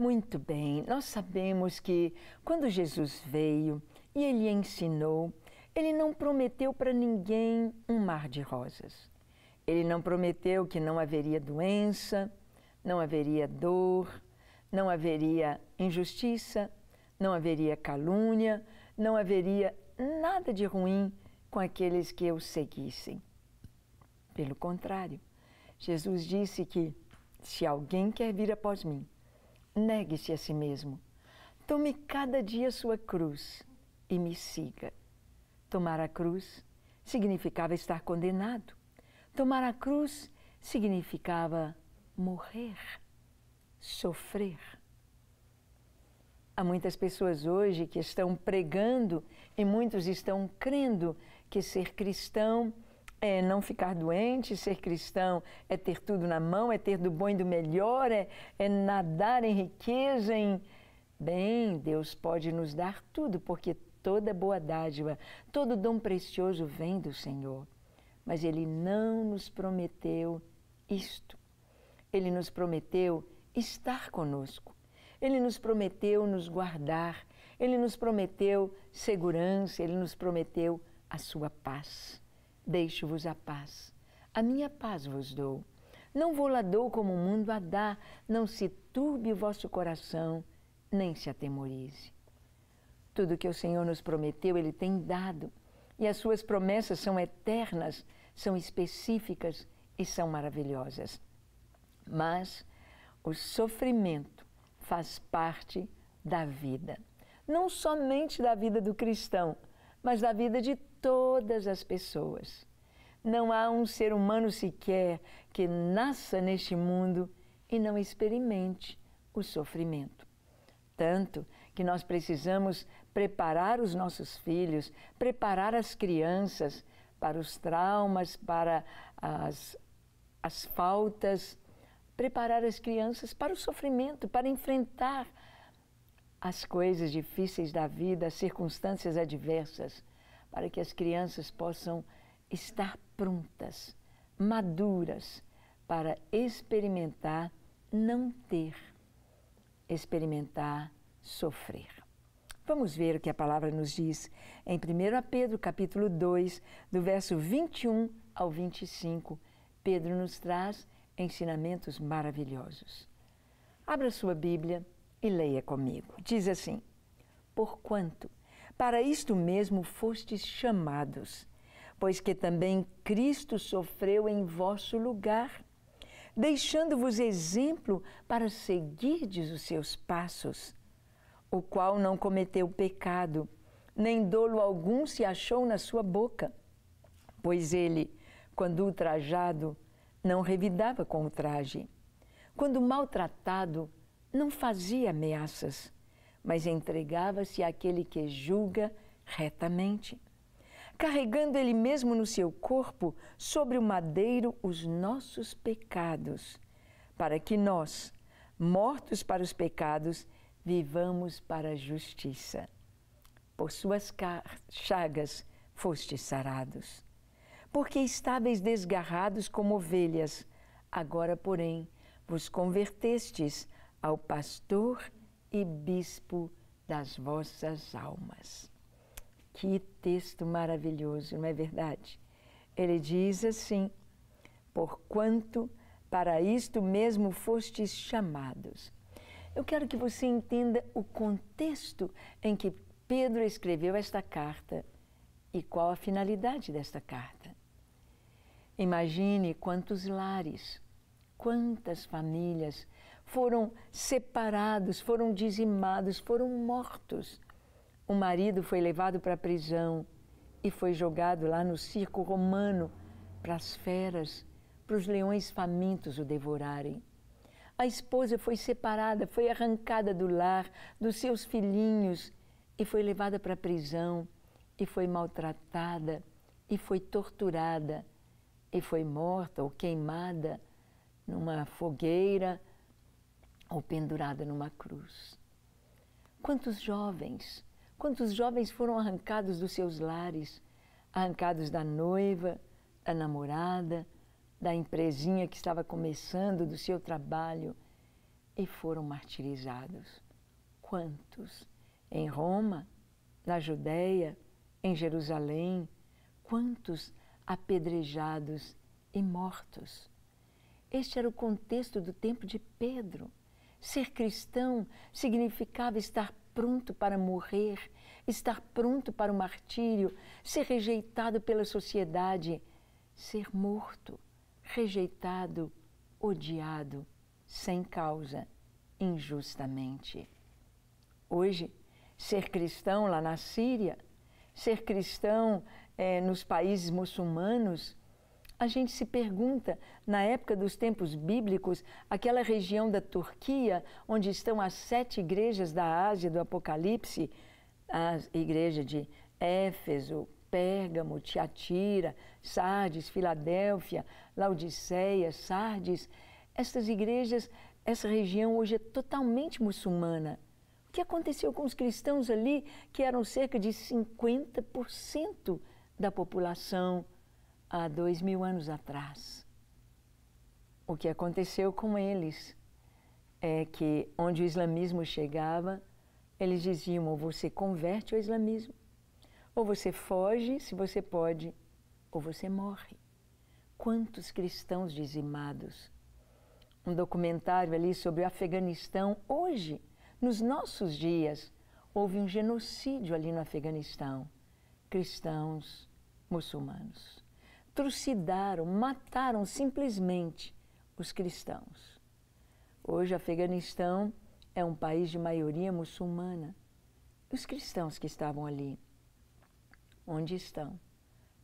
Muito bem, nós sabemos que quando Jesus veio e ele ensinou, ele não prometeu para ninguém um mar de rosas. Ele não prometeu que não haveria doença, não haveria dor, não haveria injustiça, não haveria calúnia, não haveria nada de ruim com aqueles que o seguissem. Pelo contrário, Jesus disse que se alguém quer vir após mim, negue-se a si mesmo. Tome cada dia sua cruz e me siga. Tomar a cruz significava estar condenado. Tomar a cruz significava morrer, sofrer. Há muitas pessoas hoje que estão pregando e muitos estão crendo que ser cristão é não ficar doente, ser cristão é ter tudo na mão, é ter do bom e do melhor, é, é nadar em riqueza, em. Bem, Deus pode nos dar tudo, porque toda boa dádiva, todo dom precioso vem do Senhor. Mas Ele não nos prometeu isto. Ele nos prometeu estar conosco. Ele nos prometeu nos guardar. Ele nos prometeu segurança. Ele nos prometeu a sua paz. Deixo-vos a paz. A minha paz vos dou. Não vou lá dou como o mundo a dá, não se turbe o vosso coração, nem se atemorize. Tudo que o Senhor nos prometeu, Ele tem dado, e as suas promessas são eternas, são específicas e são maravilhosas. Mas o sofrimento faz parte da vida, não somente da vida do cristão, mas da vida de todas as pessoas. Não há um ser humano sequer que nasça neste mundo e não experimente o sofrimento. Tanto que nós precisamos preparar os nossos filhos, preparar as crianças para os traumas, para as, as faltas, preparar as crianças para o sofrimento, para enfrentar as coisas difíceis da vida, as circunstâncias adversas para que as crianças possam estar prontas, maduras para experimentar não ter, experimentar sofrer. Vamos ver o que a palavra nos diz em 1 Pedro capítulo 2, do verso 21 ao 25. Pedro nos traz ensinamentos maravilhosos. Abra sua Bíblia e leia comigo. Diz assim: Porquanto para isto mesmo fostes chamados, pois que também Cristo sofreu em vosso lugar, deixando-vos exemplo para seguirdes os seus passos, o qual não cometeu pecado, nem dolo algum se achou na sua boca, pois ele, quando ultrajado, não revidava com o traje, quando maltratado, não fazia ameaças mas entregava-se àquele que julga retamente. Carregando ele mesmo no seu corpo, sobre o madeiro, os nossos pecados, para que nós, mortos para os pecados, vivamos para a justiça. Por suas chagas fostes sarados. Porque estáveis desgarrados como ovelhas, agora, porém, vos convertestes ao pastor e Bispo das vossas almas. Que texto maravilhoso, não é verdade? Ele diz assim: Porquanto para isto mesmo fostes chamados. Eu quero que você entenda o contexto em que Pedro escreveu esta carta e qual a finalidade desta carta. Imagine quantos lares, quantas famílias foram separados, foram dizimados, foram mortos. O marido foi levado para a prisão e foi jogado lá no circo romano para as feras, para os leões famintos o devorarem. A esposa foi separada, foi arrancada do lar, dos seus filhinhos e foi levada para a prisão e foi maltratada e foi torturada e foi morta ou queimada numa fogueira ou pendurada numa cruz. Quantos jovens, quantos jovens foram arrancados dos seus lares, arrancados da noiva, da namorada, da empresinha que estava começando, do seu trabalho e foram martirizados. Quantos? Em Roma, na Judéia, em Jerusalém, quantos apedrejados e mortos? Este era o contexto do tempo de Pedro. Ser cristão significava estar pronto para morrer, estar pronto para o martírio, ser rejeitado pela sociedade, ser morto, rejeitado, odiado, sem causa, injustamente. Hoje, ser cristão lá na Síria, ser cristão é, nos países muçulmanos, a gente se pergunta, na época dos tempos bíblicos, aquela região da Turquia onde estão as sete igrejas da Ásia do Apocalipse, a igreja de Éfeso, Pérgamo, Tiatira, Sardes, Filadélfia, Laodiceia, Sardes, Essas igrejas, essa região hoje é totalmente muçulmana. O que aconteceu com os cristãos ali, que eram cerca de 50% da população? há dois mil anos atrás. O que aconteceu com eles é que onde o islamismo chegava, eles diziam ou você converte ao islamismo, ou você foge, se você pode, ou você morre. Quantos cristãos dizimados! Um documentário ali sobre o Afeganistão. Hoje, nos nossos dias, houve um genocídio ali no Afeganistão. Cristãos, muçulmanos trucidaram, mataram simplesmente os cristãos. Hoje, o Afeganistão é um país de maioria muçulmana. Os cristãos que estavam ali, onde estão?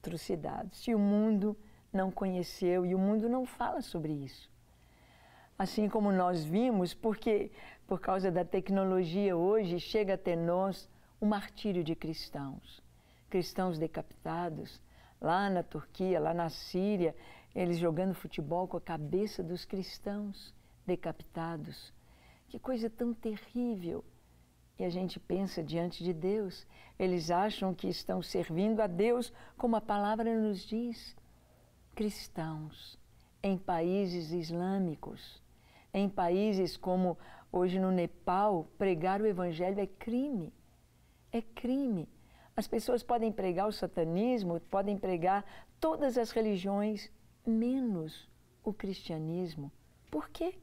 Trucidados. E o mundo não conheceu, e o mundo não fala sobre isso. Assim como nós vimos, porque por causa da tecnologia hoje chega até nós o martírio de cristãos, cristãos decapitados, lá na Turquia, lá na Síria, eles jogando futebol com a cabeça dos cristãos decapitados. Que coisa tão terrível! E a gente pensa diante de Deus, eles acham que estão servindo a Deus, como a palavra nos diz. Cristãos em países islâmicos, em países como hoje no Nepal, pregar o evangelho é crime. É crime. As pessoas podem pregar o satanismo, podem pregar todas as religiões, menos o cristianismo. Por quê?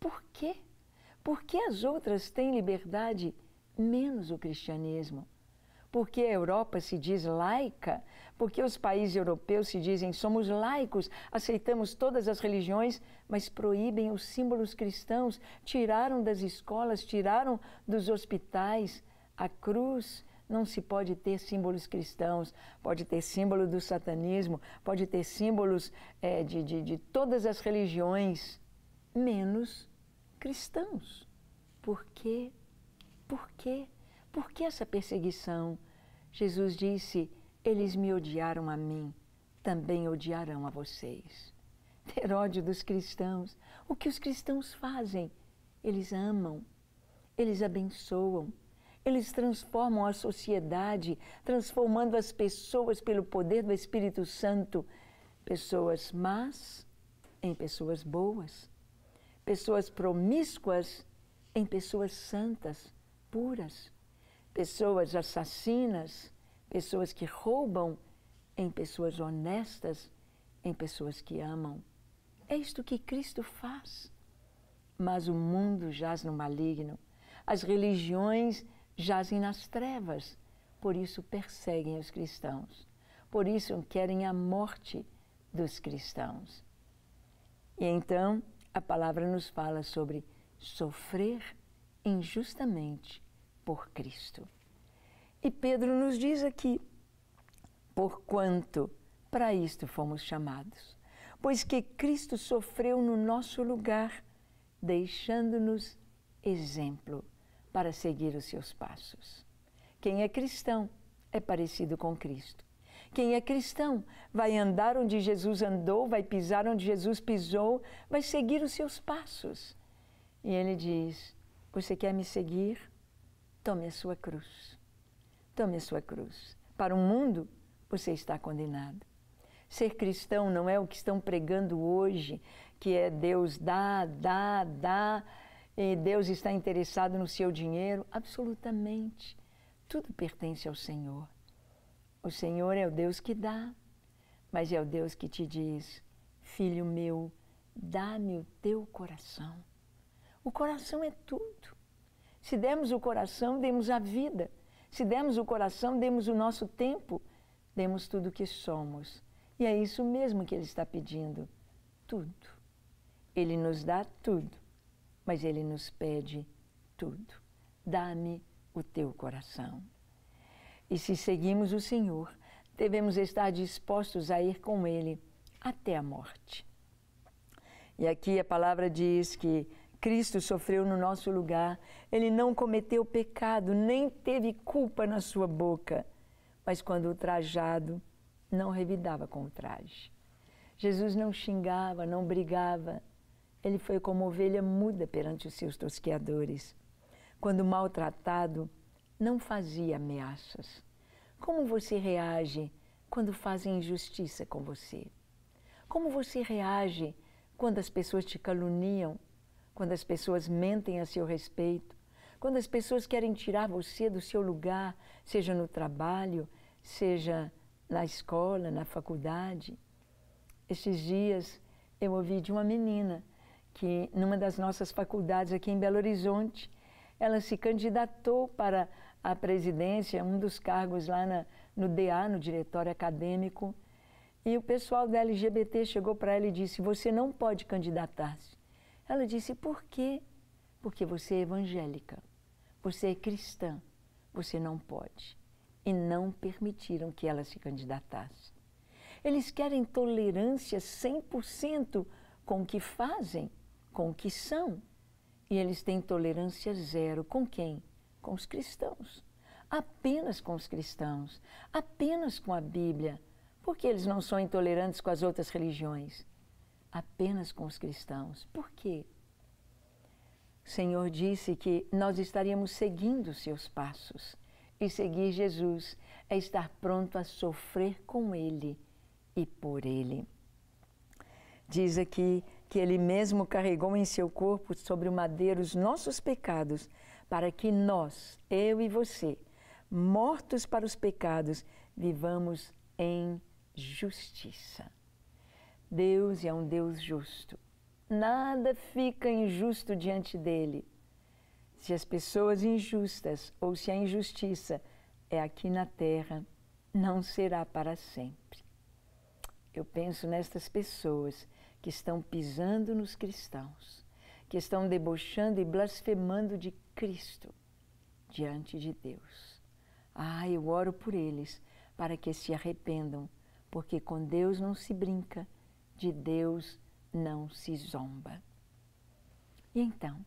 Por quê? Por que as outras têm liberdade, menos o cristianismo? porque a Europa se diz laica, porque os países europeus se dizem somos laicos, aceitamos todas as religiões, mas proíbem os símbolos cristãos, tiraram das escolas, tiraram dos hospitais a cruz, não se pode ter símbolos cristãos, pode ter símbolo do satanismo, pode ter símbolos é, de, de, de todas as religiões, menos cristãos. Por quê? Por quê? Por que essa perseguição? Jesus disse: Eles me odiaram a mim, também odiarão a vocês. Ter ódio dos cristãos. O que os cristãos fazem? Eles amam, eles abençoam, eles transformam a sociedade, transformando as pessoas pelo poder do Espírito Santo, pessoas más em pessoas boas, pessoas promíscuas em pessoas santas, puras, pessoas assassinas, pessoas que roubam em pessoas honestas, em pessoas que amam. É isto que Cristo faz. Mas o mundo jaz no maligno. As religiões jazem nas trevas, por isso perseguem os cristãos, por isso querem a morte dos cristãos. E então a palavra nos fala sobre sofrer injustamente por Cristo. E Pedro nos diz aqui, porquanto para isto fomos chamados, pois que Cristo sofreu no nosso lugar, deixando-nos exemplo para seguir os seus passos. Quem é cristão é parecido com Cristo. Quem é cristão vai andar onde Jesus andou, vai pisar onde Jesus pisou, vai seguir os seus passos. E ele diz: Você quer me seguir? Tome a sua cruz. Tome a sua cruz. Para o mundo, você está condenado. Ser cristão não é o que estão pregando hoje, que é Deus dá, dá, dá e Deus está interessado no seu dinheiro? Absolutamente. Tudo pertence ao Senhor. O Senhor é o Deus que dá, mas é o Deus que te diz: Filho meu, dá-me o teu coração. O coração é tudo. Se demos o coração, demos a vida. Se demos o coração, demos o nosso tempo, demos tudo o que somos. E é isso mesmo que Ele está pedindo: tudo. Ele nos dá tudo mas ele nos pede tudo. Dá-me o teu coração. E se seguimos o Senhor, devemos estar dispostos a ir com ele até a morte. E aqui a palavra diz que Cristo sofreu no nosso lugar, ele não cometeu pecado, nem teve culpa na sua boca, mas quando o trajado, não revidava com o traje. Jesus não xingava, não brigava, ele foi como ovelha muda perante os seus tosqueadores. Quando maltratado, não fazia ameaças. Como você reage quando fazem injustiça com você? Como você reage quando as pessoas te caluniam? Quando as pessoas mentem a seu respeito? Quando as pessoas querem tirar você do seu lugar, seja no trabalho, seja na escola, na faculdade? Esses dias eu ouvi de uma menina que numa das nossas faculdades aqui em Belo Horizonte, ela se candidatou para a presidência, um dos cargos lá na, no DA, no Diretório Acadêmico, e o pessoal da LGBT chegou para ela e disse: Você não pode candidatar-se. Ela disse: Por quê? Porque você é evangélica, você é cristã, você não pode. E não permitiram que ela se candidatasse. Eles querem tolerância 100% com o que fazem com o que são, e eles têm tolerância zero. Com quem? Com os cristãos. Apenas com os cristãos, apenas com a Bíblia. Por que eles não são intolerantes com as outras religiões? Apenas com os cristãos. Por quê? O Senhor disse que nós estaríamos seguindo os seus passos. E seguir Jesus é estar pronto a sofrer com Ele e por Ele. Diz aqui que ele mesmo carregou em seu corpo sobre o madeiro os nossos pecados, para que nós, eu e você, mortos para os pecados, vivamos em justiça. Deus é um Deus justo. Nada fica injusto diante dele. Se as pessoas injustas ou se a injustiça é aqui na terra, não será para sempre. Eu penso nestas pessoas que estão pisando nos cristãos, que estão debochando e blasfemando de Cristo diante de Deus. Ah, eu oro por eles para que se arrependam, porque com Deus não se brinca, de Deus não se zomba. E então,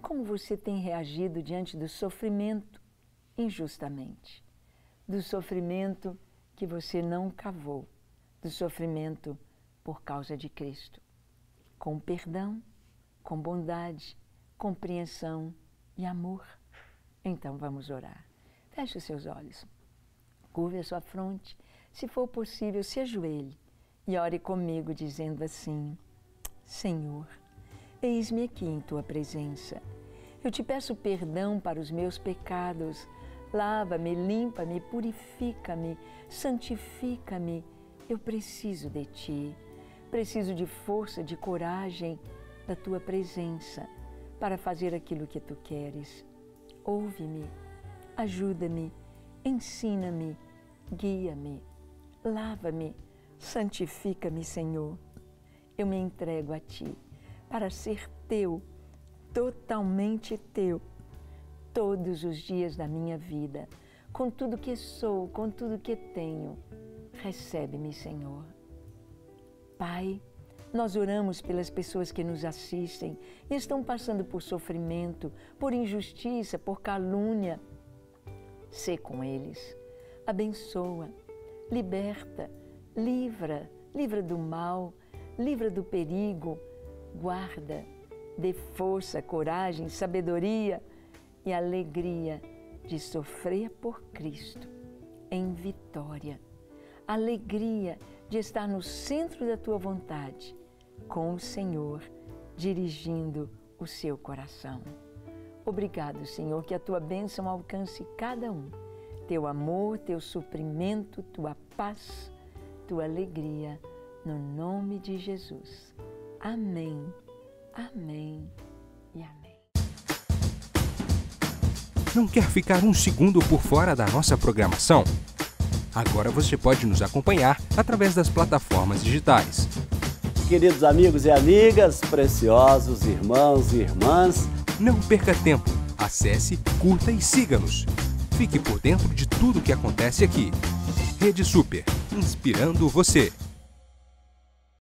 como você tem reagido diante do sofrimento injustamente, do sofrimento que você não cavou, do sofrimento por causa de Cristo, com perdão, com bondade, compreensão e amor. Então vamos orar. Feche os seus olhos, curve a sua fronte, se for possível, se ajoelhe e ore comigo, dizendo assim: Senhor, eis-me aqui em tua presença. Eu te peço perdão para os meus pecados. Lava-me, limpa-me, purifica-me, santifica-me. Eu preciso de ti preciso de força, de coragem, da tua presença para fazer aquilo que tu queres. Ouve-me, ajuda-me, ensina-me, guia-me, lava-me, santifica-me, Senhor. Eu me entrego a ti para ser teu, totalmente teu, todos os dias da minha vida, com tudo que sou, com tudo que tenho. Recebe-me, Senhor. Pai, nós oramos pelas pessoas que nos assistem e estão passando por sofrimento, por injustiça, por calúnia. Sê com eles, abençoa, liberta, livra, livra do mal, livra do perigo, guarda, dê força, coragem, sabedoria e alegria de sofrer por Cristo em vitória, alegria de estar no centro da tua vontade, com o Senhor dirigindo o seu coração. Obrigado, Senhor, que a tua bênção alcance cada um. Teu amor, teu suprimento, tua paz, tua alegria, no nome de Jesus. Amém, amém e amém. Não quer ficar um segundo por fora da nossa programação? Agora você pode nos acompanhar através das plataformas digitais. Queridos amigos e amigas, preciosos irmãos e irmãs, não perca tempo. Acesse, curta e siga-nos. Fique por dentro de tudo o que acontece aqui. Rede Super, inspirando você.